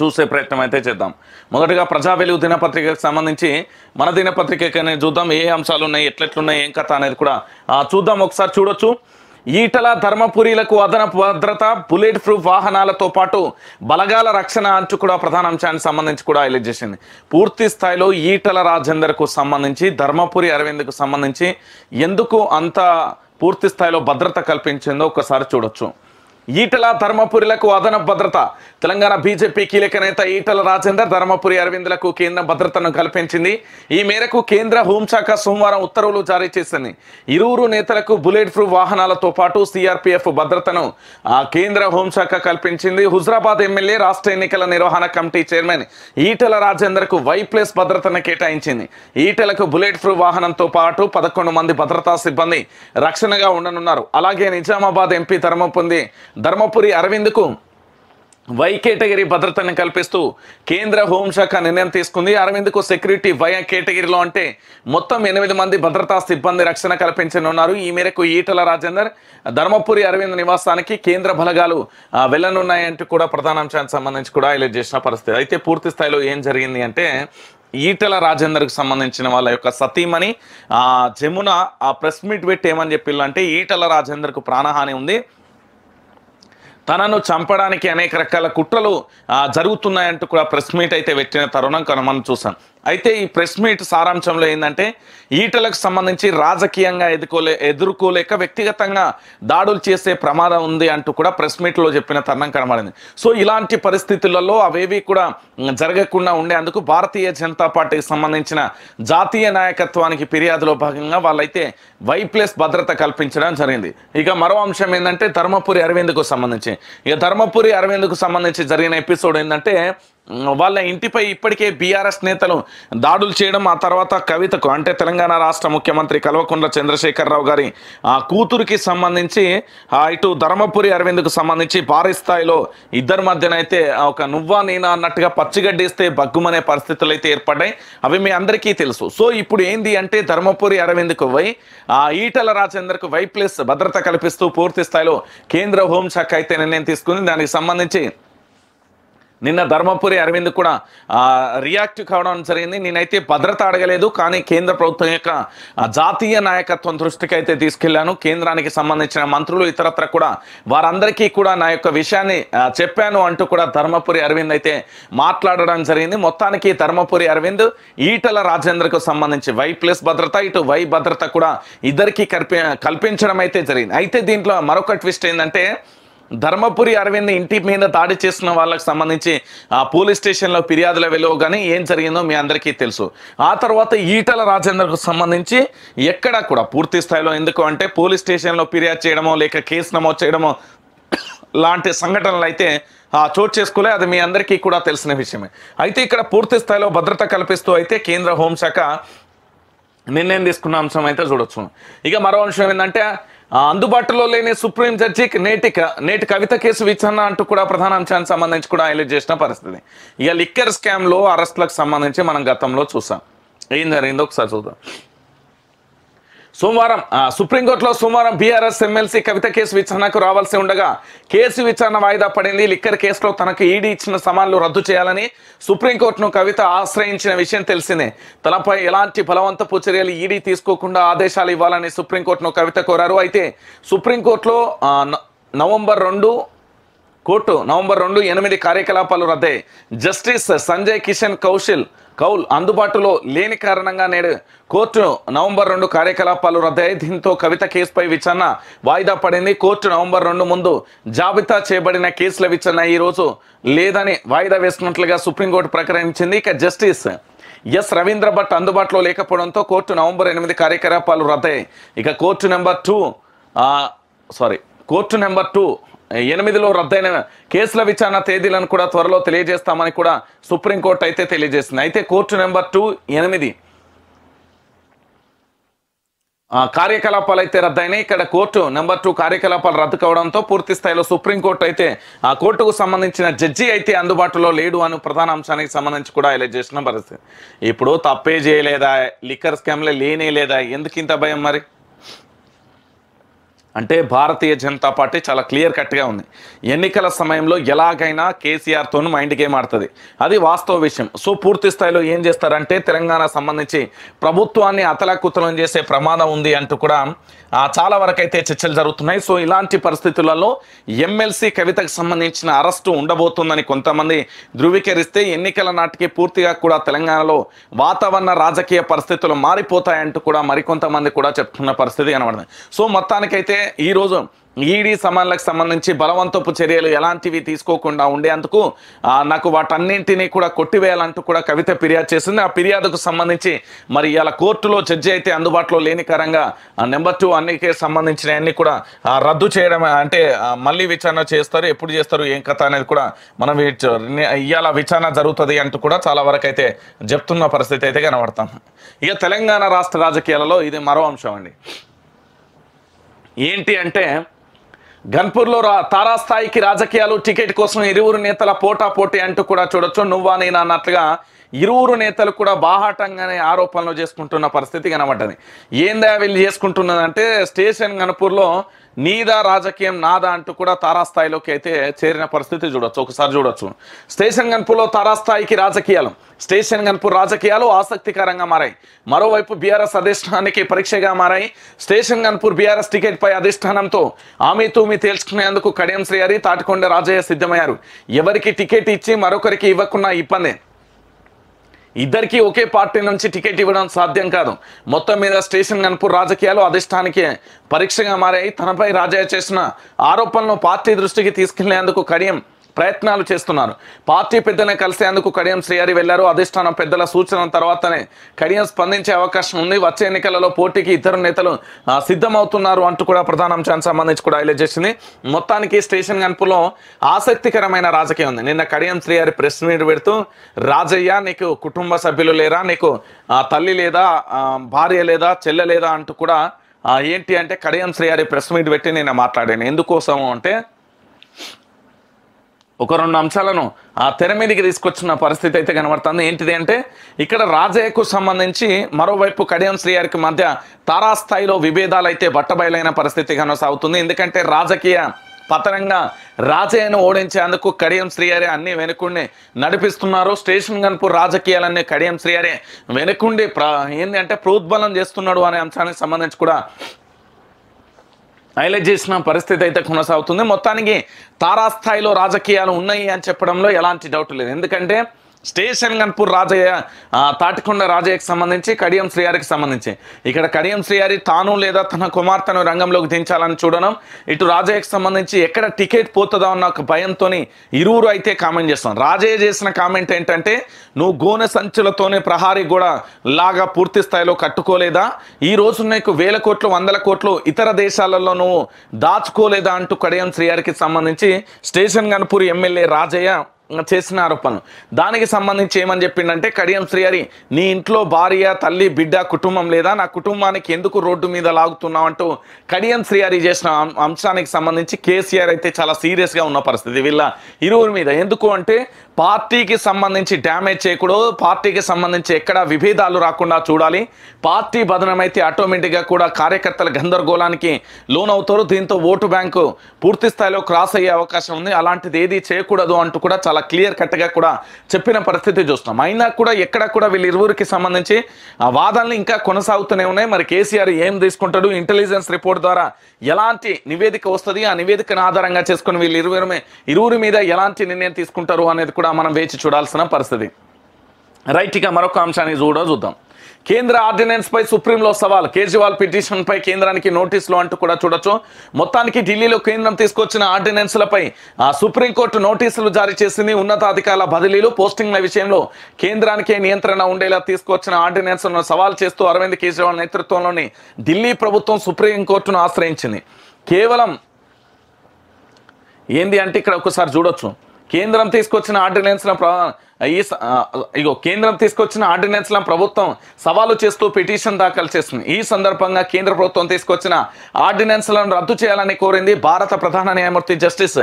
చూసే ప్రయత్నం అయితే చేద్దాం మొదటగా ప్రజా వెలుగు దినపత్రికకు సంబంధించి మన దినపత్రికనే చూద్దాం ఏ అంశాలు ఉన్నాయి ఎట్లెట్లున్నాయి ఏం కథ అనేది కూడా చూద్దాం ఒకసారి చూడొచ్చు ఈటల ధర్మపురీలకు అదనపు భద్రత బుల్లెట్ ప్రూఫ్ వాహనాలతో పాటు బలగాల రక్షణ అంటూ కూడా ప్రధాన అంశానికి సంబంధించి కూడా హైలైట్ చేసింది పూర్తి స్థాయిలో ఈటల రాజేందర్కు సంబంధించి ధర్మపురి అరవింద్కు సంబంధించి ఎందుకు అంత పూర్తి స్థాయిలో భద్రత కల్పించిందో ఒకసారి చూడొచ్చు ఈటల ధర్మపురిలకు అదన భద్రత తెలంగాణ బీజేపీ కీలక నేత ఈటల రాజేందర్ ధర్మపురి అరవిందులకు కేంద్ర భద్రతను కల్పించింది ఈ మేరకు కేంద్ర హోంశాఖ సోమవారం ఉత్తర్వులు జారీ చేసింది ఇరువురు నేతలకు బుల్లెట్ ప్రూఫ్ వాహనాలతో పాటు సిఆర్పీఎఫ్ భద్రతను కేంద్ర హోంశాఖ కల్పించింది హుజరాబాద్ ఎమ్మెల్యే రాష్ట్ర ఎన్నికల నిర్వహణ కమిటీ చైర్మన్ ఈటల రాజేందర్కు వై ప్లస్ భద్రతను కేటాయించింది ఈటలకు బుల్లెట్ ప్రూఫ్ వాహనంతో పాటు పదకొండు మంది భద్రతా సిబ్బంది రక్షణగా ఉండనున్నారు అలాగే నిజామాబాద్ ఎంపీ ధర్మపుంది ధర్మపురి అరవింద్కు వై కేటగిరీ భద్రతను కల్పిస్తూ కేంద్ర హోంశాఖ నిర్ణయం తీసుకుంది అరవింద్కు సెక్యూరిటీ వై కేటగిరీలో అంటే మొత్తం ఎనిమిది మంది భద్రతా సిబ్బంది రక్షణ కల్పించనున్నారు ఈ మేరకు ఈటల రాజేందర్ ధర్మపురి అరవింద్ నివాసానికి కేంద్ర బలగాలు వెళ్ళనున్నాయంటూ కూడా ప్రధానాంశానికి సంబంధించి కూడా హైలైట్ చేసిన పరిస్థితి అయితే పూర్తి స్థాయిలో ఏం జరిగింది అంటే ఈటల రాజేందర్కు సంబంధించిన వాళ్ళ యొక్క సతీమణి జమున ఆ ప్రెస్ మీట్ పెట్టి ఏమని చెప్పిందంటే ఈటల రాజేందర్కు ప్రాణహాని ఉంది తనను చంపడానికి అనేక రకాల కుట్రలు జరుగుతున్నాయంటూ కూడా ప్రెస్ మీట్ అయితే పెట్టిన తరుణం మనం చూసాం అయితే ఈ ప్రెస్ మీట్ సారాంశంలో ఏంటంటే ఈటలకు సంబంధించి రాజకీయంగా ఎదుర్కోలే ఎదుర్కోలేక వ్యక్తిగతంగా దాడులు చేసే ప్రమాదం ఉంది అంటూ కూడా ప్రెస్ మీట్లో చెప్పిన తరుణం కనబడింది సో ఇలాంటి పరిస్థితులలో అవేవి కూడా జరగకుండా ఉండేందుకు భారతీయ జనతా పార్టీకి సంబంధించిన జాతీయ నాయకత్వానికి ఫిర్యాదులో భాగంగా వాళ్ళైతే వై ప్లస్ భద్రత కల్పించడం జరిగింది ఇక మరో అంశం ఏంటంటే ధర్మపురి అరవింద్కు సంబంధించి ఇక ధర్మపురి అరవింద్కు సంబంధించి జరిగిన ఎపిసోడ్ ఏంటంటే వాళ్ళ ఇంటిపై ఇప్పటికే బీఆర్ఎస్ నేతలు దాడులు చేయడం ఆ తర్వాత కవితకు అంటే తెలంగాణ రాష్ట్ర ముఖ్యమంత్రి కల్వకుంట్ల చంద్రశేఖరరావు గారి ఆ కూతురికి సంబంధించి ఇటు ధర్మపురి అరవింద్కు సంబంధించి భారీ స్థాయిలో ఇద్దరి మధ్యన అయితే ఒక నువ్వా నేనా అన్నట్టుగా పచ్చిగడ్డిస్తే బగ్గుమనే పరిస్థితులు అయితే ఏర్పడ్డాయి అవి మీ అందరికీ తెలుసు సో ఇప్పుడు ఏంది అంటే ధర్మపురి అరవింద్కు వై ఆ ఈటల రాజేందర్కు వై ప్లస్ భద్రత కల్పిస్తూ పూర్తి స్థాయిలో కేంద్ర హోంశాఖ అయితే నిర్ణయం తీసుకుంది దానికి సంబంధించి నిన్న ధర్మపురి అరవింద్ కూడా రియాక్ట్ కావడం జరిగింది నేనైతే భద్రత అడగలేదు కానీ కేంద్ర ప్రభుత్వం యొక్క జాతీయ నాయకత్వం దృష్టికి అయితే తీసుకెళ్లాను కేంద్రానికి సంబంధించిన మంత్రులు ఇతరత్ర కూడా వారందరికీ కూడా నా యొక్క విషయాన్ని చెప్పాను అంటూ కూడా ధర్మపురి అరవింద్ అయితే మాట్లాడడం జరిగింది మొత్తానికి ధర్మపురి అరవింద్ ఈటల రాజేంద్రకు సంబంధించి వై ప్లస్ భద్రత ఇటు వై భద్రత కూడా ఇద్దరికి కల్పించడం అయితే జరిగింది అయితే దీంట్లో మరొక ట్విస్ట్ ఏంటంటే ధర్మపురి అరవింద్ ఇంటి మీద దాడి చేసిన వాళ్ళకి సంబంధించి ఆ పోలీస్ స్టేషన్లో ఫిర్యాదులు వెళ్ళవు కానీ ఏం జరిగిందో మీ అందరికీ తెలుసు ఆ తర్వాత ఈటల రాజేందర్కు సంబంధించి ఎక్కడా కూడా పూర్తి స్థాయిలో ఎందుకు అంటే పోలీస్ స్టేషన్లో ఫిర్యాదు చేయడమో లేక కేసు నమోదు చేయడమో లాంటి సంఘటనలు అయితే ఆ చోటు చేసుకోలే అది మీ అందరికీ కూడా తెలిసిన విషయమే అయితే ఇక్కడ పూర్తి స్థాయిలో భద్రత కల్పిస్తూ అయితే కేంద్ర హోంశాఖ నిర్ణయం తీసుకున్న అంశం అయితే చూడొచ్చు ఇక మరో అంశం ఏంటంటే అందుబాటులో లేని సుప్రీం జడ్జికి నేటి నేటి కవిత కేసు విచారణ అంటూ కూడా ప్రధాన అంశానికి సంబంధించి కూడా హైలైట్ చేసిన పరిస్థితి ఇక లిక్కర్ స్కామ్లో అరెస్ట్లకు సంబంధించి మనం గతంలో చూసాం ఏం జరిగిందో ఒకసారి చూద్దాం సోమవారం సుప్రీంకోర్టులో సోమవారం బీఆర్ఎస్ ఎమ్మెల్సీ కవిత కేసు విచారణకు రావాల్సి ఉండగా కేసు విచారణ వాయిదా పడింది లిక్కర్ కేసులో తనకు ఈడీ ఇచ్చిన సమాన్లు రద్దు చేయాలని సుప్రీంకోర్టును కవిత ఆశ్రయించిన విషయం తెలిసిందే తనపై ఎలాంటి బలవంతపు చర్యలు ఈడీ తీసుకోకుండా ఆదేశాలు ఇవ్వాలని సుప్రీంకోర్టును కవిత కోరారు అయితే సుప్రీంకోర్టులో నవంబర్ రెండు కోర్టు నవంబర్ రెండు ఎనిమిది కార్యకలాపాలు రద్దయ్యాయి జస్టిస్ సంజయ్ కిషన్ కౌశల్ కౌల్ అందుబాటులో లేని కారణంగా నేడు కోర్టు నవంబర్ రెండు కార్యకలాపాలు రద్దయ్యాయి దీంతో కవిత కేసుపై విచారణ వాయిదా పడింది కోర్టు నవంబర్ రెండు ముందు జాబితా చేయబడిన కేసుల విచారణ ఈరోజు లేదని వాయిదా వేస్తున్నట్లుగా సుప్రీంకోర్టు ప్రకటించింది ఇక జస్టిస్ ఎస్ రవీంద్ర భట్ అందుబాటులో లేకపోవడంతో కోర్టు నవంబర్ ఎనిమిది కార్యకలాపాలు రద్దయ్యాయి ఇక court number two sorry court number two ఎనిమిదిలో రద్దయిన కేసుల విచారణ తేదీలను కూడా త్వరలో తెలియజేస్తామని కూడా సుప్రీంకోర్టు అయితే తెలియజేసింది అయితే కోర్టు నెంబర్ టూ ఎనిమిది కార్యకలాపాలు అయితే రద్దయినాయి ఇక్కడ కోర్టు నెంబర్ టూ కార్యకలాపాలు రద్దు కావడంతో పూర్తి స్థాయిలో సుప్రీంకోర్టు అయితే ఆ కోర్టుకు సంబంధించిన జడ్జి అయితే అందుబాటులో లేడు అని ప్రధాన అంశానికి సంబంధించి కూడా ఇలా చేసిన పరిస్థితి ఇప్పుడు తప్పే చేయలేదా లిక్కర్ స్కామ్లే లేనే లేదా ఎందుకు ఇంత భయం మరి అంటే భారతీయ జనతా పార్టీ చాలా క్లియర్ కట్గా ఉంది ఎన్నికల సమయంలో ఎలాగైనా కేసీఆర్తో మైండ్ గేమ్ ఆడుతుంది అది వాస్తవ విషయం సో పూర్తి స్థాయిలో ఏం చేస్తారంటే తెలంగాణ సంబంధించి ప్రభుత్వాన్ని అతలకుతలం చేసే ప్రమాదం ఉంది అంటూ కూడా చాలా వరకు అయితే చర్చలు జరుగుతున్నాయి సో ఇలాంటి పరిస్థితులలో ఎమ్మెల్సీ కవితకు సంబంధించిన అరెస్టు ఉండబోతుందని కొంతమంది ధృవీకరిస్తే ఎన్నికల నాటికి పూర్తిగా కూడా తెలంగాణలో వాతావరణ రాజకీయ పరిస్థితులు మారిపోతాయంటూ కూడా మరికొంతమంది కూడా చెప్తున్న పరిస్థితి కనబడుతుంది సో మొత్తానికైతే ఈరోజు ఈడీ సమాన్లకు సంబంధించి బలవంతపు చర్యలు ఎలాంటివి తీసుకోకుండా ఉండేందుకు నాకు వాటన్నింటినీ కూడా కొట్టివేయాలంటూ కూడా కవిత ఫిర్యాదు చేసింది ఆ ఫిర్యాదుకు సంబంధించి మరి ఇలా కోర్టులో జడ్జి అయితే అందుబాటులో లేని కారంగా నెంబర్ టూ అన్నికే సంబంధించిన అన్ని కూడా రద్దు చేయడం అంటే మళ్ళీ విచారణ చేస్తారు ఎప్పుడు చేస్తారు ఏం కథ అనేది కూడా మనం ఇవాళ విచారణ జరుగుతుంది అంటూ కూడా చాలా వరకు అయితే చెప్తున్న పరిస్థితి అయితే కనబడతాం ఇక తెలంగాణ రాష్ట్ర రాజకీయాలలో ఇది మరో అంశం అండి ఏంటి అంటే గన్పూర్లో తారాస్థాయికి రాజకీయాలు టికెట్ కోసం ఇరువురు నేతల పోటా పోటీ అంటూ కూడా చూడొచ్చు నువ్వా నేను అన్నట్లుగా ఇరువురు నేతలు కూడా బాహాటంగానే ఆరోపణలు చేసుకుంటున్న పరిస్థితి కనబడ్డది ఏందా వీళ్ళు చేసుకుంటున్నదంటే స్టేషన్ గన్పూర్లో నీదా రాజకీయం నాదా అంటూ కూడా తారాస్థాయిలోకి అయితే చేరిన పరిస్థితి చూడొచ్చు ఒకసారి చూడొచ్చు స్టేషన్ గన్పులో తారాస్థాయికి రాజకీయాలు స్టేషన్ గన్పూర్ రాజకీయాలు ఆసక్తికరంగా మారాయి మరోవైపు బీఆర్ఎస్ అధిష్టానానికి పరీక్షగా మారాయి స్టేషన్ గన్పూర్ బీఆర్ఎస్ టికెట్పై అధిష్టానంతో ఆమె తూమి తేల్చుకునేందుకు కడియం శ్రీహరి తాటికొండ రాజయ్య సిద్ధమయ్యారు ఎవరికి టికెట్ ఇచ్చి మరొకరికి ఇవ్వకున్నా ఇబ్బందే ఇద్దరికీ ఒకే పార్టీ నుంచి టికెట్ ఇవ్వడం సాధ్యం కాదు మొత్తం మీద స్టేషన్ కనుపు రాజకీయాలు అధిష్టానికి పరీక్షగా మారాయి తనపై రాజయ్య చేసిన ఆరోపణలను పార్టీ దృష్టికి తీసుకెళ్లేందుకు కడియం ప్రయత్నాలు చేస్తున్నారు పార్టీ పెద్దలను కలిసేందుకు కడియం శ్రీహరి వెళ్లారు అధిష్టానం పెద్దల సూచన తర్వాతనే కడియం స్పందించే అవకాశం ఉంది వచ్చే ఎన్నికలలో పోటీకి ఇద్దరు నేతలు సిద్ధమవుతున్నారు అంటూ కూడా ప్రధాన అంశానికి సంబంధించి కూడా హైలైట్ చేసింది మొత్తానికి స్టేషన్ కనుపులో ఆసక్తికరమైన రాజకీయం ఉంది నిన్న కడియం శ్రీహరి ప్రెస్ మీట్ పెడుతూ రాజయ్య నీకు కుటుంబ సభ్యులు లేరా నీకు తల్లి లేదా భార్య లేదా చెల్లె లేదా అంటూ కూడా ఏంటి అంటే కడియం శ్రీహరి ప్రెస్ మీట్ పెట్టి నేను మాట్లాడాను ఎందుకోసము అంటే ఒక రెండు అంశాలను ఆ తెర మీదకి తీసుకొచ్చిన పరిస్థితి అయితే కనబడుతుంది ఏంటిది అంటే ఇక్కడ రాజయ్యకు సంబంధించి మరోవైపు కడియం శ్రీయారికి మధ్య తారాస్థాయిలో విభేదాలు అయితే బట్టబయలైన పరిస్థితి కనసాగుతుంది ఎందుకంటే రాజకీయ పతనంగా రాజయ్యను ఓడించేందుకు కడియం శ్రీయారే అన్ని వెనుకుండి నడిపిస్తున్నారు స్టేషన్ గన్పు రాజకీయాలన్నీ కడియం శ్రీయారే వెనుకుండి ప్ర ఏంటంటే ప్రోద్బలం చేస్తున్నాడు అనే అంశానికి సంబంధించి కూడా హైలైట్ చేసిన పరిస్థితి అయితే కొనసాగుతుంది మొత్తానికి తారాస్థాయిలో రాజకీయాలు ఉన్నాయి అని చెప్పడంలో ఎలాంటి డౌట్ లేదు ఎందుకంటే స్టేషన్ గన్పూర్ రాజయ్య తాటికొండ రాజయ్యకు సంబంధించి కడియం శ్రీహారికి సంబంధించి ఇక్కడ కడియం శ్రీహారి తాను లేదా తన కుమార్తెను రంగంలోకి దించాలని చూడడం ఇటు రాజయ్యకు సంబంధించి ఎక్కడ టికెట్ పోతుందా అన్న ఒక భయంతో ఇరువురు అయితే కామెంట్ చేస్తాం రాజయ్య చేసిన కామెంట్ ఏంటంటే నువ్వు గోనె సంచులతోనే ప్రహారి కూడా లాగా పూర్తి స్థాయిలో కట్టుకోలేదా ఈ రోజు నీకు వేల కోట్లు వందల కోట్లు ఇతర దేశాలలో నువ్వు దాచుకోలేదా అంటూ కడియం శ్రీహారికి సంబంధించి స్టేషన్ గన్పూర్ ఎమ్మెల్యే రాజయ్య చేసిన ఆరోపణలు దానికి సంబంధించి ఏమని చెప్పిండంటే కడియం శ్రీహరి నీ ఇంట్లో భార్య తల్లి బిడ్డ కుటుంబం లేదా నా కుటుంబానికి ఎందుకు రోడ్డు మీద లాగుతున్నావు అంటూ కడియం శ్రీహరి చేసిన అంశానికి సంబంధించి కేసీఆర్ అయితే చాలా సీరియస్గా ఉన్న పరిస్థితి వీళ్ళ ఇరువురి మీద ఎందుకు అంటే పార్టీకి సంబంధించి డ్యామేజ్ చేయకూడదు పార్టీకి సంబంధించి ఎక్కడ విభేదాలు రాకుండా చూడాలి పార్టీ బదనమైతే ఆటోమేటిక్గా కూడా కార్యకర్తల గందరగోళానికి లోన్ అవుతారు దీంతో ఓటు బ్యాంకు పూర్తి స్థాయిలో క్రాస్ అయ్యే అవకాశం ఉంది అలాంటిది ఏది చేయకూడదు అంటూ కూడా చాలా చాలా క్లియర్ కట్గా కూడా చెప్పిన పరిస్థితి చూస్తున్నాం అయినా కూడా ఎక్కడ కూడా వీళ్ళు ఇరువురికి సంబంధించి ఆ వాదనలు ఇంకా కొనసాగుతూనే ఉన్నాయి మరి కేసీఆర్ ఏం తీసుకుంటాడు ఇంటెలిజెన్స్ రిపోర్ట్ ద్వారా ఎలాంటి నివేదిక వస్తుంది ఆ నివేదికను ఆధారంగా చేసుకుని వీళ్ళు ఇరువురు ఇరువురి మీద ఎలాంటి నిర్ణయం తీసుకుంటారు అనేది కూడా మనం వేచి చూడాల్సిన పరిస్థితి రైట్ ఇక మరొక అంశాన్ని చూడ చూద్దాం కేంద్ర ఆర్డినెన్స్పై సుప్రీంలో సవాల్ కేజ్రీవాల్ పిటిషన్పై కేంద్రానికి నోటీసులు అంటూ కూడా చూడొచ్చు మొత్తానికి ఢిల్లీలో కేంద్రం తీసుకొచ్చిన ఆర్డినెన్స్లపై సుప్రీంకోర్టు నోటీసులు జారీ చేసింది ఉన్నతాధికారుల బదిలీలు పోస్టింగ్ల విషయంలో కేంద్రానికే నియంత్రణ ఉండేలా తీసుకొచ్చిన ఆర్డినెన్స్లను సవాల్ చేస్తూ అరవింద్ కేజ్రీవాల్ నేతృత్వంలోని ఢిల్లీ ప్రభుత్వం సుప్రీంకోర్టును ఆశ్రయించింది కేవలం ఏంది అంటే ఇక్కడ ఒకసారి చూడొచ్చు కేంద్రం తీసుకొచ్చిన ఆర్డినెన్స్ల ఈ ఇగో కేంద్రం తీసుకొచ్చిన ఆర్డినెన్స్లను ప్రభుత్వం సవాలు చేస్తూ పిటిషన్ దాఖలు చేస్తుంది ఈ సందర్భంగా కేంద్ర ప్రభుత్వం తీసుకొచ్చిన ఆర్డినెన్స్లను రద్దు చేయాలని కోరింది భారత ప్రధాన న్యాయమూర్తి justice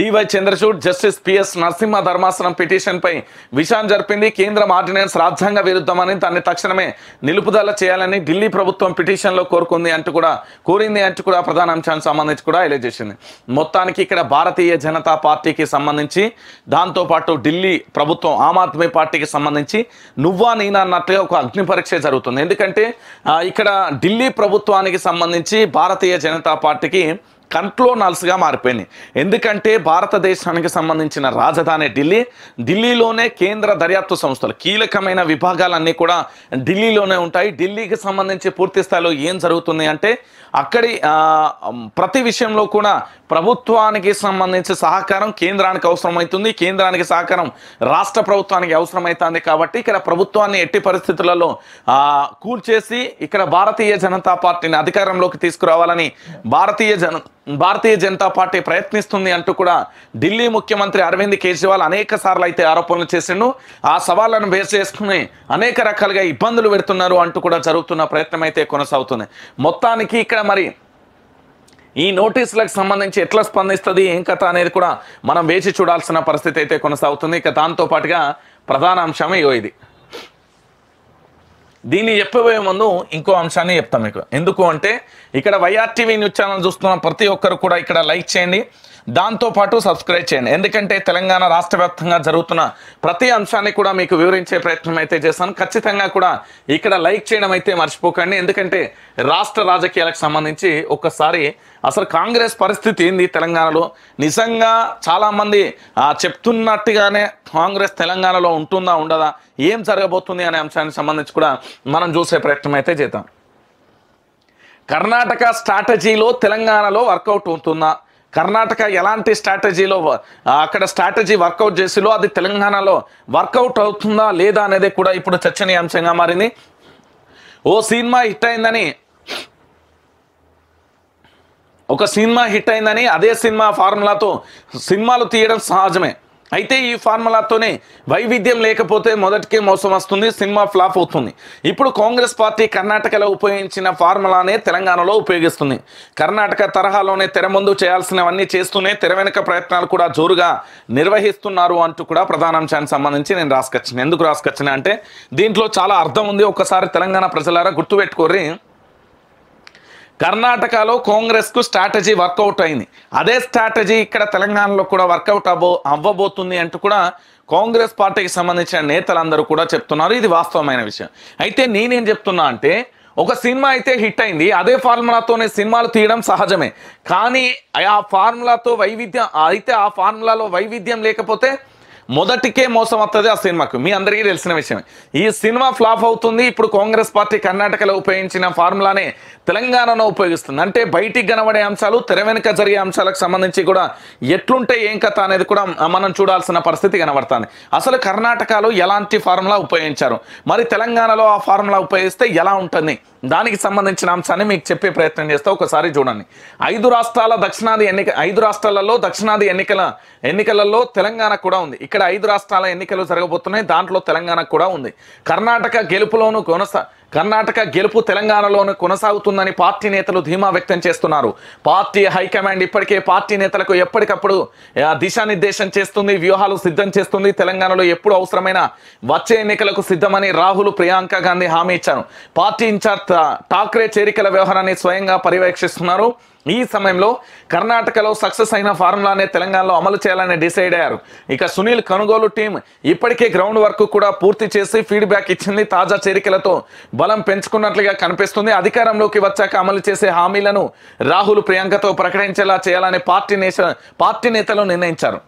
DY Chandrachud justice PS Narasimha ధర్మాసనం పిటిషన్పై విషయం జరిపింది కేంద్రం ఆర్డినెన్స్ రాజ్యాంగ విరుద్ధమని దాన్ని తక్షణమే నిలుపుదల చేయాలని ఢిల్లీ ప్రభుత్వం పిటిషన్లో కోరుకుంది అంటూ కూడా కోరింది అంటూ కూడా ప్రధాన అంశానికి సంబంధించి కూడా తెలియజేసింది మొత్తానికి ఇక్కడ భారతీయ జనతా పార్టీకి సంబంధించి దాంతోపాటు ఢిల్లీ ప్రభుత్వం ఆమ్ ఆద్మీ పార్టీకి సంబంధించి నువ్వా నేనా అన్నట్లుగా ఒక అగ్ని పరీక్ష జరుగుతుంది ఎందుకంటే ఇక్కడ ఢిల్లీ ప్రభుత్వానికి సంబంధించి భారతీయ జనతా పార్టీకి కంట్లో నల్స్గా మారిపోయింది ఎందుకంటే భారతదేశానికి సంబంధించిన రాజధాని ఢిల్లీ ఢిల్లీలోనే కేంద్ర దర్యాప్తు సంస్థలు కీలకమైన విభాగాలన్నీ కూడా ఢిల్లీలోనే ఉంటాయి ఢిల్లీకి సంబంధించి పూర్తి స్థాయిలో ఏం జరుగుతుంది అంటే అక్కడి ప్రతి విషయంలో కూడా ప్రభుత్వానికి సంబంధించి సహకారం కేంద్రానికి అవసరమవుతుంది కేంద్రానికి సహకారం రాష్ట్ర ప్రభుత్వానికి అవసరమవుతుంది కాబట్టి ఇక్కడ ప్రభుత్వాన్ని ఎట్టి పరిస్థితులలో కూల్చేసి ఇక్కడ భారతీయ జనతా పార్టీని అధికారంలోకి తీసుకురావాలని భారతీయ జన భారతీయ జనతా పార్టీ ప్రయత్నిస్తుంది అంటూ కూడా ఢిల్లీ ముఖ్యమంత్రి అరవింద్ కేజ్రీవాల్ అనేక సార్లు అయితే ఆరోపణలు చేసిండు ఆ సవాళ్లను బేస్ చేసుకుని అనేక రకాలుగా ఇబ్బందులు పెడుతున్నారు అంటూ కూడా జరుగుతున్న ప్రయత్నం అయితే కొనసాగుతుంది మొత్తానికి ఇక్కడ మరి ఈ నోటీసులకు సంబంధించి ఎట్లా స్పందిస్తుంది ఏం కథ అనేది కూడా మనం వేచి చూడాల్సిన పరిస్థితి అయితే కొనసాగుతుంది ఇక దాంతో పాటుగా ప్రధాన అంశమే ఇగో ఇది దీన్ని చెప్పబోయే ముందు ఇంకో అంశాన్ని చెప్తాం మీకు ఎందుకు అంటే ఇక్కడ వైఆర్టీవీ న్యూస్ ఛానల్ చూస్తున్న ప్రతి ఒక్కరు కూడా ఇక్కడ లైక్ చేయండి దాంతోపాటు సబ్స్క్రైబ్ చేయండి ఎందుకంటే తెలంగాణ రాష్ట్ర జరుగుతున్న ప్రతి అంశాన్ని కూడా మీకు వివరించే ప్రయత్నం అయితే చేస్తాను ఖచ్చితంగా కూడా ఇక్కడ లైక్ చేయడం అయితే మర్చిపోకండి ఎందుకంటే రాష్ట్ర రాజకీయాలకు సంబంధించి ఒక్కసారి అసలు కాంగ్రెస్ పరిస్థితి ఏంది తెలంగాణలో నిజంగా చాలామంది చెప్తున్నట్టుగానే కాంగ్రెస్ తెలంగాణలో ఉంటుందా ఉండదా ఏం జరగబోతుంది అనే అంశానికి సంబంధించి కూడా మనం చూసే ప్రయత్నం అయితే చేద్దాం కర్ణాటక స్ట్రాటజీలో తెలంగాణలో వర్కౌట్ ఉంటుందా కర్ణాటక ఎలాంటి స్ట్రాటజీలో అక్కడ స్ట్రాటజీ వర్కౌట్ చేసిలో అది తెలంగాణలో వర్కౌట్ అవుతుందా లేదా అనేది కూడా ఇప్పుడు చర్చనీయాంశంగా మారింది ఓ సినిమా హిట్ అయిందని ఒక సినిమా హిట్ అయిందని అదే సినిమా ఫార్ములాతో సినిమాలు తీయడం సహజమే అయితే ఈ ఫార్ములాతోనే వైవిధ్యం లేకపోతే మొదటికే మోసం వస్తుంది సినిమా ఫ్లాప్ అవుతుంది ఇప్పుడు కాంగ్రెస్ పార్టీ కర్ణాటకలో ఉపయోగించిన ఫార్ములానే తెలంగాణలో ఉపయోగిస్తుంది కర్ణాటక తరహాలోనే తెర ముందు చేయాల్సినవన్నీ చేస్తూనే తెర వెనుక ప్రయత్నాలు కూడా జోరుగా నిర్వహిస్తున్నారు అంటూ కూడా ప్రధానాంశానికి సంబంధించి నేను రాసుకొచ్చిన ఎందుకు రాసుకొచ్చిన అంటే దీంట్లో చాలా అర్థం ఉంది ఒకసారి తెలంగాణ ప్రజలారా గుర్తుపెట్టుకోర్రి కర్ణాటకలో కాంగ్రెస్కు స్ట్రాటజీ వర్కౌట్ అయింది అదే స్ట్రాటజీ ఇక్కడ తెలంగాణలో కూడా వర్కౌట్ అవ్వ అవ్వబోతుంది అంటూ కూడా కాంగ్రెస్ పార్టీకి సంబంధించిన నేతలందరూ కూడా చెప్తున్నారు ఇది వాస్తవమైన విషయం అయితే నేనేం చెప్తున్నా అంటే ఒక సినిమా అయితే హిట్ అయింది అదే ఫార్ములాతోనే సినిమాలు తీయడం సహజమే కానీ ఆ ఫార్ములాతో వైవిధ్యం అయితే ఆ ఫార్ములాలో వైవిధ్యం లేకపోతే మొదటికే మోసం వస్తుంది ఆ సినిమాకు మీ అందరికీ తెలిసిన విషయం ఈ సినిమా ఫ్లాప్ అవుతుంది ఇప్పుడు కాంగ్రెస్ పార్టీ కర్ణాటకలో ఉపయోగించిన ఫార్ములానే తెలంగాణలో ఉపయోగిస్తుంది అంటే బయటికి కనబడే అంశాలు తెర వెనుక జరిగే అంశాలకు సంబంధించి కూడా ఎట్లుంటే ఏం కథ అనేది కూడా మనం చూడాల్సిన పరిస్థితి కనబడుతుంది అసలు కర్ణాటకలో ఎలాంటి ఫార్ములా ఉపయోగించారు మరి తెలంగాణలో ఆ ఫార్ములా ఉపయోగిస్తే ఎలా ఉంటుంది దానికి సంబంధించిన అంశాన్ని మీకు చెప్పే ప్రయత్నం చేస్తా ఒకసారి చూడండి ఐదు రాష్ట్రాల దక్షిణాది ఎన్నిక ఐదు రాష్ట్రాలలో దక్షిణాది ఎన్నికల ఎన్నికలలో తెలంగాణ కూడా ఉంది ఇక్కడ ఐదు రాష్ట్రాల ఎన్నికలు జరగబోతున్నాయి దాంట్లో తెలంగాణ కూడా ఉంది కర్ణాటక గెలుపులోను కొనసా కర్ణాటక గెలుపు తెలంగాణలోనే కొనసాగుతుందని పార్టీ నేతలు ధీమా వ్యక్తం చేస్తున్నారు పార్టీ హైకమాండ్ ఇప్పటికే పార్టీ నేతలకు ఎప్పటికప్పుడు దిశానిర్దేశం చేస్తుంది వ్యూహాలు సిద్ధం చేస్తుంది తెలంగాణలో ఎప్పుడు అవసరమైన వచ్చే ఎన్నికలకు సిద్ధమని రాహుల్ ప్రియాంక గాంధీ హామీ ఇచ్చారు పార్టీ ఇన్ఛార్జ్ ఠాక్రే చేరికల వ్యవహారాన్ని స్వయంగా పర్యవేక్షిస్తున్నారు ఈ సమయంలో కర్ణాటకలో సక్సెస్ అయిన ఫార్ములానే తెలంగాణలో అమలు చేయాలని డిసైడ్ అయ్యారు ఇక సునీల్ కనుగోలు టీం ఇప్పటికే గ్రౌండ్ వర్క్ కూడా పూర్తి చేసి ఫీడ్బ్యాక్ ఇచ్చింది తాజా చేరికలతో బలం పెంచుకున్నట్లుగా కనిపిస్తుంది అధికారంలోకి వచ్చాక అమలు చేసే హామీలను రాహుల్ ప్రియాంకతో ప్రకటించేలా చేయాలని పార్టీ నేత పార్టీ నేతలు నిర్ణయించారు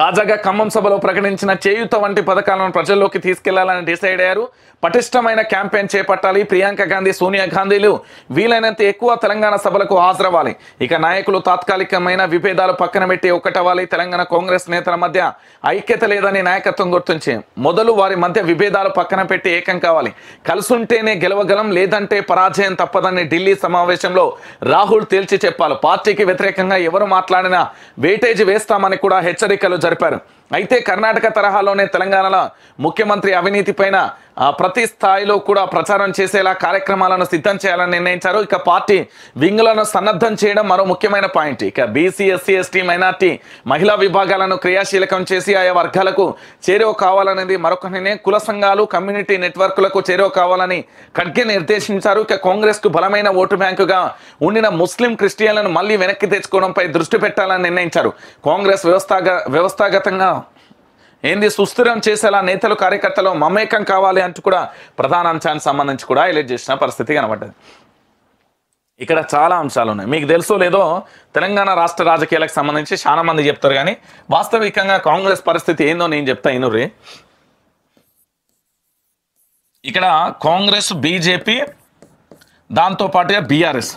తాజాగా ఖమ్మం సభలో ప్రకటించిన చేయూత వంటి పథకాలను ప్రజల్లోకి తీసుకెళ్లాలని డిసైడ్ అయ్యారు పటిష్టమైన క్యాంపెయిన్ చేపట్టాలి ప్రియాంక గాంధీ సోనియా గాంధీలు వీలైనంత ఎక్కువ తెలంగాణ సభలకు హాజరవ్వాలి ఇక నాయకులు తాత్కాలికమైన విభేదాలు పక్కన పెట్టి ఒక్కటవ్వాలి తెలంగాణ కాంగ్రెస్ నేతల మధ్య ఐక్యత లేదని నాయకత్వం గుర్తించి మొదలు వారి మధ్య విభేదాలు పక్కన పెట్టి ఏకం కావాలి కలుసుంటేనే గెలవగలం లేదంటే పరాజయం తప్పదని ఢిల్లీ సమావేశంలో రాహుల్ తేల్చి చెప్పాలి పార్టీకి వ్యతిరేకంగా ఎవరు మాట్లాడినా వేటేజ్ వేస్తామని కూడా హెచ్చరికలు జరిపారు అయితే కర్ణాటక తరహాలోనే తెలంగాణలో ముఖ్యమంత్రి అవినీతి పైన ప్రతి స్థాయిలో కూడా ప్రచారం చేసేలా కార్యక్రమాలను సిద్ధం చేయాలని నిర్ణయించారు ఇక పార్టీ వింగులను సన్నద్ధం చేయడం మరో ముఖ్యమైన పాయింట్ ఇక బీసీ ఎస్సీ ఎస్టీ మైనార్టీ మహిళా విభాగాలను క్రియాశీలకం చేసి ఆయా వర్గాలకు చేరువ కావాలనేది మరొక నిర్ణయం కుల సంఘాలు కమ్యూనిటీ నెట్వర్క్లకు చేరువ కావాలని ఖడ్గే నిర్దేశించారు ఇక కాంగ్రెస్కు బలమైన ఓటు బ్యాంకుగా ఉండిన ముస్లిం క్రిస్టియన్లను మళ్ళీ వెనక్కి తెచ్చుకోవడంపై దృష్టి పెట్టాలని నిర్ణయించారు కాంగ్రెస్ వ్యవస్థాగ వ్యవస్థాగతంగా ఏంది సుస్థిరం చేసేలా నేతలు కార్యకర్తలు మమేకం కావాలి అంటూ కూడా ప్రధాన అంశానికి సంబంధించి కూడా హైలైట్ చేసిన పరిస్థితి కనబడ్డది ఇక్కడ చాలా అంశాలు ఉన్నాయి మీకు తెలుసో లేదో తెలంగాణ రాష్ట్ర రాజకీయాలకు సంబంధించి చాలా మంది చెప్తారు కానీ వాస్తవికంగా కాంగ్రెస్ పరిస్థితి ఏందో నేను చెప్తా ఇనురి ఇక్కడ కాంగ్రెస్ బీజేపీ దాంతోపాటుగా బీఆర్ఎస్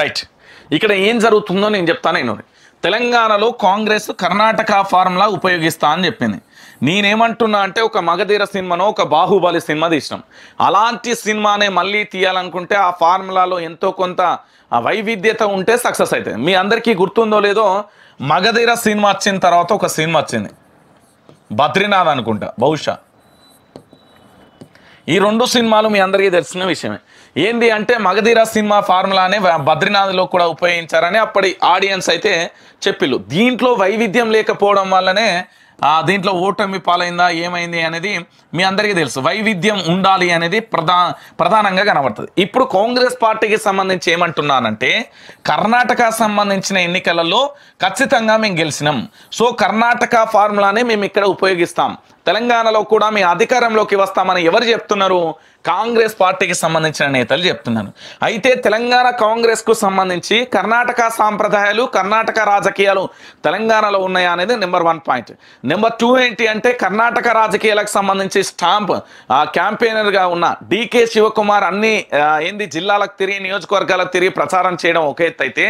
రైట్ ఇక్కడ ఏం జరుగుతుందో నేను చెప్తాను నేను తెలంగాణలో కాంగ్రెస్ కర్ణాటక ఫార్ములా ఉపయోగిస్తా అని చెప్పింది నేనేమంటున్నా అంటే ఒక మగధీర సినిమానో ఒక బాహుబలి సినిమా తీసినాం అలాంటి సినిమానే మళ్ళీ తీయాలనుకుంటే ఆ ఫార్ములాలో ఎంతో కొంత వైవిధ్యత ఉంటే సక్సెస్ అవుతుంది మీ అందరికీ గుర్తుందో లేదో మగధీర సినిమా వచ్చిన తర్వాత ఒక సినిమా వచ్చింది బద్రీనాథ్ అనుకుంటా బహుశా ఈ రెండు సినిమాలు మీ అందరికీ తెలిసిన విషయమే ఏంది అంటే మగధీర సినిమా ఫార్ములానే బద్రీనాథ్లో కూడా ఉపయోగించారని అప్పటి ఆడియన్స్ అయితే చెప్పిల్లు దీంట్లో వైవిధ్యం లేకపోవడం వల్లనే దీంట్లో ఓటమి పాలైందా ఏమైంది అనేది మీ అందరికీ తెలుసు వైవిధ్యం ఉండాలి అనేది ప్రధా ప్రధానంగా కనబడుతుంది ఇప్పుడు కాంగ్రెస్ పార్టీకి సంబంధించి ఏమంటున్నానంటే కర్ణాటక సంబంధించిన ఎన్నికలలో ఖచ్చితంగా మేము గెలిచినాం సో కర్ణాటక ఫార్ములానే మేము ఇక్కడ ఉపయోగిస్తాం తెలంగాణలో కూడా మీ అధికారంలోకి వస్తామని ఎవరు చెప్తున్నారు కాంగ్రెస్ పార్టీకి సంబంధించిన నేతలు చెప్తున్నారు అయితే తెలంగాణ కాంగ్రెస్కు సంబంధించి కర్ణాటక సాంప్రదాయాలు కర్ణాటక రాజకీయాలు తెలంగాణలో ఉన్నాయా అనేది number one point number two ఏంటి అంటే కర్ణాటక రాజకీయాలకు సంబంధించి స్టాంప్ క్యాంపెయినర్గా ఉన్న డీకే శివకుమార్ అన్ని ఏంది జిల్లాలకు తిరిగి నియోజకవర్గాలకు తిరిగి ప్రచారం చేయడం ఒక ఎత్తు అయితే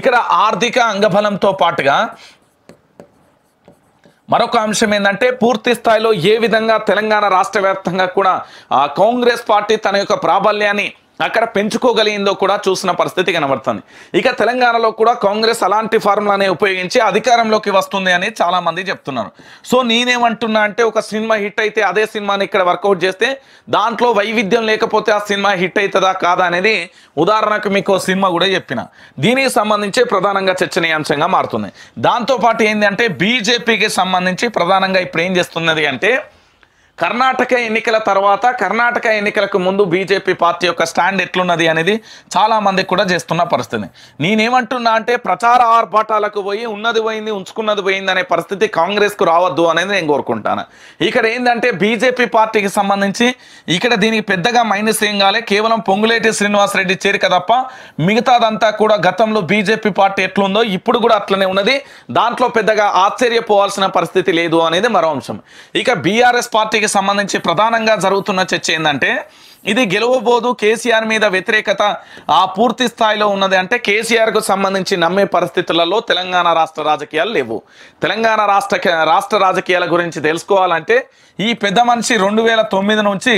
ఇక్కడ ఆర్థిక అంగబలంతో పాటుగా మరొక అంశం ఏంటంటే పూర్తి స్థాయిలో ఏ విధంగా తెలంగాణ రాష్ట్ర వ్యాప్తంగా కూడా కాంగ్రెస్ పార్టీ తన యొక్క ప్రాబల్యాన్ని అక్కడ పెంచుకోగలిగిందో కూడా చూసిన పరిస్థితి కనబడుతుంది ఇక తెలంగాణలో కూడా కాంగ్రెస్ అలాంటి ఫార్ములానే ఉపయోగించి అధికారంలోకి వస్తుంది అని చాలామంది చెప్తున్నారు సో నేనేమంటున్నా అంటే ఒక సినిమా హిట్ అయితే అదే సినిమాని ఇక్కడ వర్కౌట్ చేస్తే దాంట్లో వైవిధ్యం లేకపోతే ఆ సినిమా హిట్ అవుతుందా కాదా అనేది ఉదాహరణకు మీకు సినిమా కూడా చెప్పిన దీనికి సంబంధించి ప్రధానంగా చర్చనీయాంశంగా మారుతుంది దాంతోపాటు ఏంటంటే బీజేపీకి సంబంధించి ప్రధానంగా ఇప్పుడు ఏం చేస్తున్నది అంటే కర్ణాటక ఎన్నికల తర్వాత కర్ణాటక ఎన్నికలకు ముందు బీజేపీ పార్టీ యొక్క స్టాండ్ ఎట్లున్నది అనేది చాలామందికి కూడా చేస్తున్న పరిస్థితి నేనేమంటున్నా అంటే ప్రచార ఆర్భాటాలకు పోయి ఉన్నది పోయింది ఉంచుకున్నది పోయింది అనే పరిస్థితి కాంగ్రెస్కు రావద్దు అనేది నేను కోరుకుంటాను ఇక్కడ ఏంటంటే బీజేపీ పార్టీకి సంబంధించి ఇక్కడ దీనికి పెద్దగా మైనస్ ఏం కాలే కేవలం పొంగులేటి శ్రీనివాసరెడ్డి చేరిక తప్ప మిగతాదంతా కూడా గతంలో బీజేపీ పార్టీ ఎట్లుందో ఇప్పుడు కూడా అట్లనే ఉన్నది దాంట్లో పెద్దగా ఆశ్చర్యపోవాల్సిన పరిస్థితి లేదు అనేది మరో అంశం ఇక బీఆర్ఎస్ పార్టీకి సంబంధించి ప్రధానంగా జరుగుతున్న చర్చ ఏంటంటే ఇది గెలవబోదు కేసీఆర్ మీద వ్యతిరేకత ఆ పూర్తి స్థాయిలో ఉన్నది అంటే కేసీఆర్కు సంబంధించి నమ్మే పరిస్థితులలో తెలంగాణ రాష్ట్ర రాజకీయాలు లేవు తెలంగాణ రాష్ట్ర రాష్ట్ర రాజకీయాల గురించి తెలుసుకోవాలంటే ఈ పెద్ద మనిషి రెండు వేల తొమ్మిది నుంచి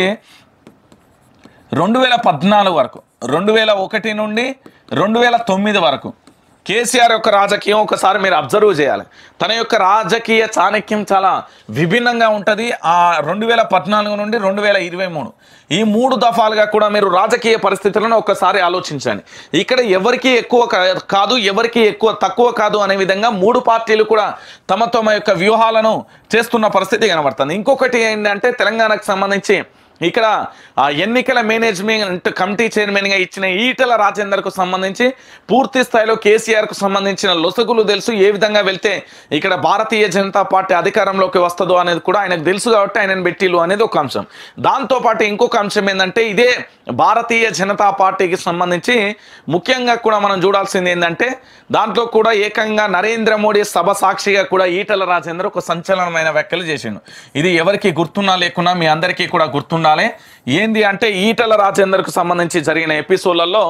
రెండు వేల పద్నాలుగు వరకు రెండు వేల ఒకటి నుండి రెండు వేల తొమ్మిది వరకు కేసీఆర్ యొక్క రాజకీయం ఒకసారి మీరు అబ్జర్వ్ చేయాలి తన యొక్క రాజకీయ చాణక్యం చాలా విభిన్నంగా ఉంటుంది ఆ రెండు వేల పద్నాలుగు నుండి రెండు వేల ఇరవై మూడు ఈ మూడు దఫాలుగా కూడా మీరు రాజకీయ పరిస్థితులను ఒకసారి ఆలోచించండి ఇక్కడ ఎవరికి ఎక్కువ కాదు ఎవరికి ఎక్కువ తక్కువ కాదు అనే విధంగా మూడు పార్టీలు కూడా తమ తమ యొక్క వ్యూహాలను చేస్తున్న పరిస్థితి కనబడుతుంది ఇంకొకటి ఏంటంటే తెలంగాణకు సంబంధించి ఇక్కడ ఆ ఎన్నికల మేనేజ్మెంట్ కమిటీ చైర్మన్గా ఇచ్చిన ఈటల రాజేందర్కు సంబంధించి పూర్తి స్థాయిలో కేసీఆర్కు సంబంధించిన లొసగులు తెలుసు ఏ విధంగా వెళ్తే ఇక్కడ భారతీయ జనతా పార్టీ అధికారంలోకి వస్తుందో అనేది కూడా ఆయనకు తెలుసు కాబట్టి ఆయనను పెట్టిలు అనేది ఒక అంశం దాంతోపాటు ఇంకొక అంశం ఏంటంటే ఇదే భారతీయ జనతా పార్టీకి సంబంధించి ముఖ్యంగా కూడా మనం చూడాల్సింది ఏంటంటే దాంట్లో కూడా ఏకంగా నరేంద్ర మోడీ సభ సాక్షిగా కూడా ఈటల రాజేందర్ ఒక సంచలనమైన వ్యాఖ్యలు చేసిండు ఇది ఎవరికి గుర్తున్నా లేకున్నా మీ అందరికీ కూడా గుర్తున్నా ఉండాలి ఏంది అంటే ఈటల రాజేందర్కు సంబంధించి జరిగిన ఎపిసోడ్లలో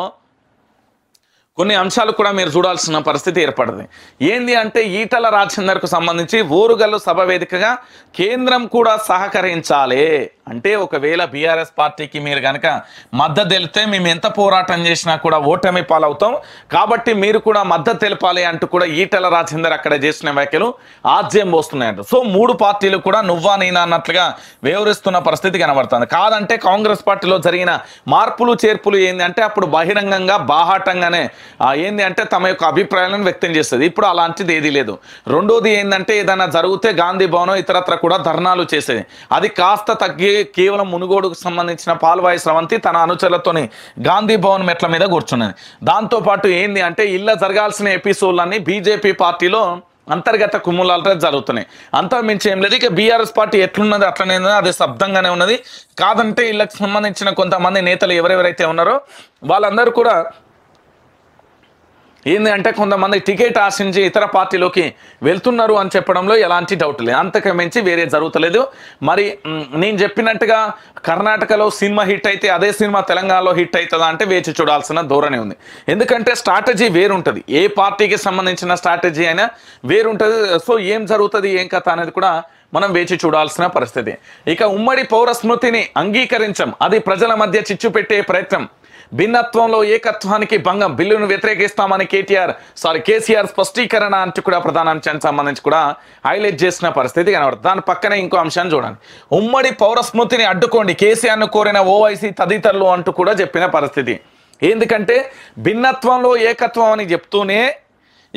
కొన్ని అంశాలు కూడా మీరు చూడాల్సిన పరిస్థితి ఏర్పడింది ఏంది అంటే ఈటల రాజేందర్కు సంబంధించి ఊరుగల్లు సభ వేదికగా కేంద్రం కూడా సహకరించాలి అంటే ఒకవేళ బీఆర్ఎస్ పార్టీకి మీరు కనుక మద్దతు తెలితే మేము ఎంత పోరాటం చేసినా కూడా ఓటమి పాలవుతాం కాబట్టి మీరు కూడా మద్దతు తెలపాలి అంటూ కూడా ఈటల రాజేందర్ అక్కడ చేసిన వ్యాఖ్యలు ఆజ్యం పోస్తున్నాయంట సో మూడు పార్టీలు కూడా నువ్వా నేనా అన్నట్లుగా వివరిస్తున్న పరిస్థితి కనబడుతుంది కాదంటే కాంగ్రెస్ పార్టీలో జరిగిన మార్పులు చేర్పులు ఏంది అంటే అప్పుడు బహిరంగంగా బాహాటంగానే ఏంది అంటే తమ యొక్క అభిప్రాయాలను వ్యక్తం చేస్తుంది ఇప్పుడు అలాంటిది ఏదీ లేదు రెండోది ఏంటంటే ఏదైనా జరిగితే గాంధీ భవనం ఇతరత్ర కూడా ధర్నాలు చేసేది అది కాస్త తగ్గి కేవలం మునుగోడుకు సంబంధించిన పాల్వాయి స్రవంతి తన అనుచరులతోని గాంధీ భవన్ మెట్ల మీద కూర్చున్నది దాంతోపాటు ఏంది అంటే ఇళ్ళ జరగాల్సిన ఎపిసోడ్లన్నీ బీజేపీ పార్టీలో అంతర్గత కుమ్ములాలతో జరుగుతున్నాయి అంతా మించి ఏం లేదు ఇక బీఆర్ఎస్ పార్టీ ఎట్లున్నది అట్లనే అది శబ్దంగానే ఉన్నది కాదంటే వీళ్ళకి సంబంధించిన కొంతమంది నేతలు ఎవరెవరైతే ఉన్నారో వాళ్ళందరూ కూడా ఏంది అంటే కొంతమంది టికెట్ ఆశించి ఇతర పార్టీలోకి వెళ్తున్నారు అని చెప్పడంలో ఎలాంటి డౌట్ లేదు అంతకు మించి వేరే జరుగుతలేదు మరి నేను చెప్పినట్టుగా కర్ణాటకలో సినిమా హిట్ అయితే అదే సినిమా తెలంగాణలో హిట్ అవుతుందా అంటే వేచి చూడాల్సిన ధోరణి ఉంది ఎందుకంటే స్ట్రాటజీ వేరుంటుంది ఏ పార్టీకి సంబంధించిన స్ట్రాటజీ అయినా వేరుంటుంది సో ఏం జరుగుతుంది ఏం కథ అనేది కూడా మనం వేచి చూడాల్సిన పరిస్థితి ఇక ఉమ్మడి పౌర స్మృతిని అంగీకరించం అది ప్రజల మధ్య చిచ్చు పెట్టే ప్రయత్నం భిన్నత్వంలో ఏకత్వానికి భంగం బిల్లును వ్యతిరేకిస్తామని కేటీఆర్ సారీ కేసీఆర్ స్పష్టీకరణ అంటూ కూడా ప్రధాన అంశానికి సంబంధించి కూడా హైలైట్ చేసిన పరిస్థితి కనబడుతుంది దాని పక్కనే ఇంకో అంశాన్ని చూడండి ఉమ్మడి పౌరస్మృతిని అడ్డుకోండి కేసీఆర్ను కోరిన ఓవైసీ తదితరులు అంటూ కూడా చెప్పిన పరిస్థితి ఎందుకంటే భిన్నత్వంలో ఏకత్వం అని చెప్తూనే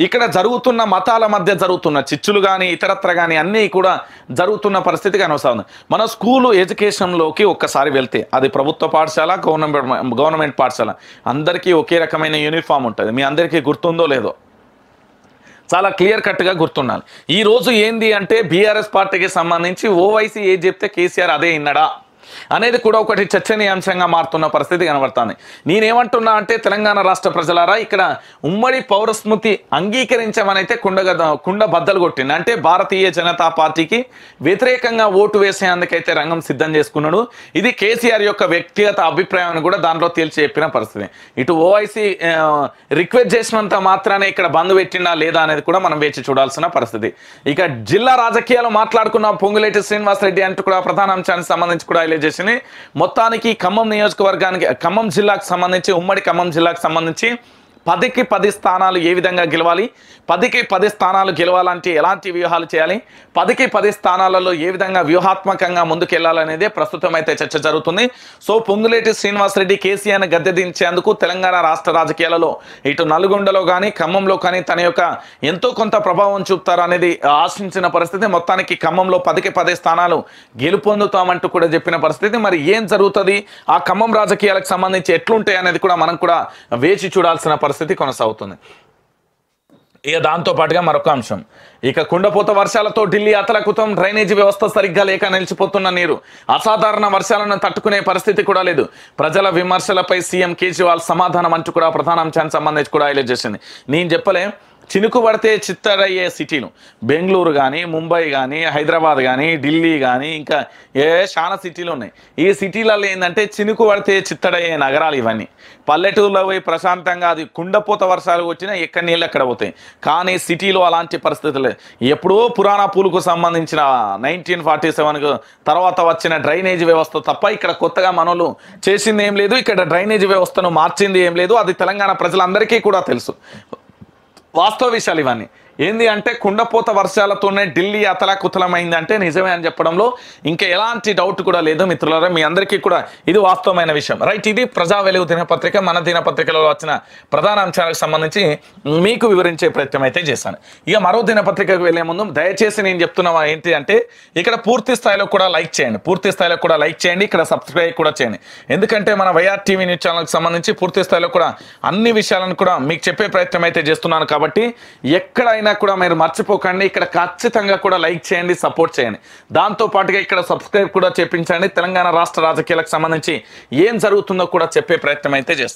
ఇక్కడ జరుగుతున్న మతాల మధ్య జరుగుతున్న చిచ్చులు కానీ ఇతరత్ర కానీ అన్నీ కూడా జరుగుతున్న పరిస్థితి కనవసా ఉంది మన స్కూలు ఎడ్యుకేషన్లోకి ఒక్కసారి వెళ్తే అది ప్రభుత్వ పాఠశాల గవర్నమెంట్ గవర్నమెంట్ పాఠశాల అందరికీ ఒకే రకమైన యూనిఫామ్ ఉంటుంది మీ అందరికీ గుర్తుందో లేదో చాలా క్లియర్ కట్గా గుర్తున్నాను ఈరోజు ఏంది అంటే బీఆర్ఎస్ పార్టీకి సంబంధించి ఓవైసీ ఏ చెప్తే కేసీఆర్ అదే విన్నాడా అనేది కూడా ఒకటి చర్చనీయాంశంగా మారుతున్న పరిస్థితి కనబడుతుంది నేనేమంటున్నా అంటే తెలంగాణ రాష్ట్ర ప్రజలారా ఇక్కడ ఉమ్మడి పౌరస్మృతి అంగీకరించమనైతే కుండగద కుండ బద్దలు కొట్టింది అంటే భారతీయ జనతా పార్టీకి వ్యతిరేకంగా ఓటు వేసేందుకైతే రంగం సిద్ధం చేసుకున్నాడు ఇది కేసీఆర్ యొక్క వ్యక్తిగత అభిప్రాయాన్ని కూడా దాంట్లో తేల్చి చెప్పిన పరిస్థితి ఇటు ఓవైసీ రిక్వెస్ట్ చేసినంత మాత్రానే ఇక్కడ బంద్ పెట్టినా లేదా అనేది కూడా మనం వేచి చూడాల్సిన పరిస్థితి ఇక జిల్లా రాజకీయాలు మాట్లాడుకున్న పొంగులేటి శ్రీనివాసరెడ్డి అంటూ కూడా ప్రధాన అంశానికి సంబంధించి కూడా తెలియజేసింది మొత్తానికి ఖమ్మం నియోజకవర్గానికి ఖమ్మం జిల్లాకు సంబంధించి ఉమ్మడి ఖమ్మం జిల్లాకు సంబంధించి పదికి పది స్థానాలు ఏ విధంగా గెలవాలి పదికి పది స్థానాలు గెలవాలంటే ఎలాంటి వ్యూహాలు చేయాలి పదికి పది స్థానాలలో ఏ విధంగా వ్యూహాత్మకంగా ముందుకెళ్లాలనేదే ప్రస్తుతం అయితే చర్చ జరుగుతుంది సో పొంగులేటి శ్రీనివాసరెడ్డి కేసీఆర్ను గద్దె దించేందుకు తెలంగాణ రాష్ట్ర రాజకీయాలలో ఇటు నల్గొండలో కానీ ఖమ్మంలో కానీ తన యొక్క ఎంతో కొంత ప్రభావం చూపుతారనేది ఆశించిన పరిస్థితి మొత్తానికి ఖమ్మంలో పదికి పది స్థానాలు గెలుపొందుతామంటూ కూడా చెప్పిన పరిస్థితి మరి ఏం జరుగుతుంది ఆ ఖమ్మం రాజకీయాలకు సంబంధించి ఎట్లుంటాయి అనేది కూడా మనం కూడా వేచి చూడాల్సిన పరిస్థితి పరిస్థితి కొనసాగుతుంది ఇక దాంతోపాటుగా మరొక అంశం ఇక కుండపోత వర్షాలతో ఢిల్లీ అతలకుతం డ్రైనేజీ వ్యవస్థ సరిగ్గా లేక నిలిచిపోతున్న నీరు అసాధారణ వర్షాలను తట్టుకునే పరిస్థితి కూడా లేదు ప్రజల విమర్శలపై సీఎం కేజ్రీవాల్ సమాధానం అంటూ కూడా ప్రధాన అంశానికి సంబంధించి కూడా హైలైట్ చేసింది నేను చెప్పలే చినుకు పడితే చిత్తడయ్యే సిటీలు బెంగళూరు కానీ ముంబై కానీ హైదరాబాద్ కానీ ఢిల్లీ కానీ ఇంకా ఏ చాలా సిటీలు ఉన్నాయి ఈ సిటీలలో ఏంటంటే చినుకు పడితే చిత్తడయ్యే నగరాలు ఇవన్నీ పల్లెటూరులో పోయి ప్రశాంతంగా అది కుండపోత వర్షాలు వచ్చినా ఎక్కడ నీళ్ళు ఎక్కడ పోతాయి కానీ సిటీలో అలాంటి పరిస్థితులు ఎప్పుడో పురాణ పూలకు సంబంధించిన నైన్టీన్ ఫార్టీ సెవెన్కు తర్వాత వచ్చిన డ్రైనేజ్ వ్యవస్థ తప్ప ఇక్కడ కొత్తగా మనలు చేసింది ఏం లేదు ఇక్కడ డ్రైనేజ్ వ్యవస్థను మార్చింది ఏం లేదు అది తెలంగాణ ప్రజలందరికీ కూడా తెలుసు వాస్తవ విషయాలు ఇవన్నీ ఏంది అంటే కుండపోత వర్షాలతోనే ఢిల్లీ అతలాకుతలమైందంటే నిజమే అని చెప్పడంలో ఇంకా ఎలాంటి డౌట్ కూడా లేదు మిత్రులారా మీ అందరికీ కూడా ఇది వాస్తవమైన విషయం రైట్ ఇది ప్రజా వెలుగు దినపత్రిక మన దినపత్రికలో వచ్చిన ప్రధాన అంశాలకు సంబంధించి మీకు వివరించే ప్రయత్నం అయితే చేశాను ఇక మరో దినపత్రికకు వెళ్లే ముందు దయచేసి నేను చెప్తున్నా ఏంటి అంటే ఇక్కడ పూర్తి స్థాయిలో కూడా లైక్ చేయండి పూర్తి స్థాయిలో కూడా లైక్ చేయండి ఇక్కడ సబ్స్క్రైబ్ కూడా చేయండి ఎందుకంటే మన వైఆర్ టీవీ న్యూస్ ఛానల్కి సంబంధించి పూర్తి స్థాయిలో కూడా అన్ని విషయాలను కూడా మీకు చెప్పే ప్రయత్నం అయితే చేస్తున్నాను కాబట్టి ఎక్కడైనా అయినా కూడా మీరు మర్చిపోకండి ఇక్కడ ఖచ్చితంగా కూడా లైక్ చేయండి సపోర్ట్ చేయండి దాంతోపాటుగా ఇక్కడ సబ్స్క్రైబ్ కూడా చేపించండి తెలంగాణ రాష్ట్ర రాజకీయాలకు సంబంధించి ఏం జరుగుతుందో కూడా చెప్పే ప్రయత్నం అయితే చేస్తాం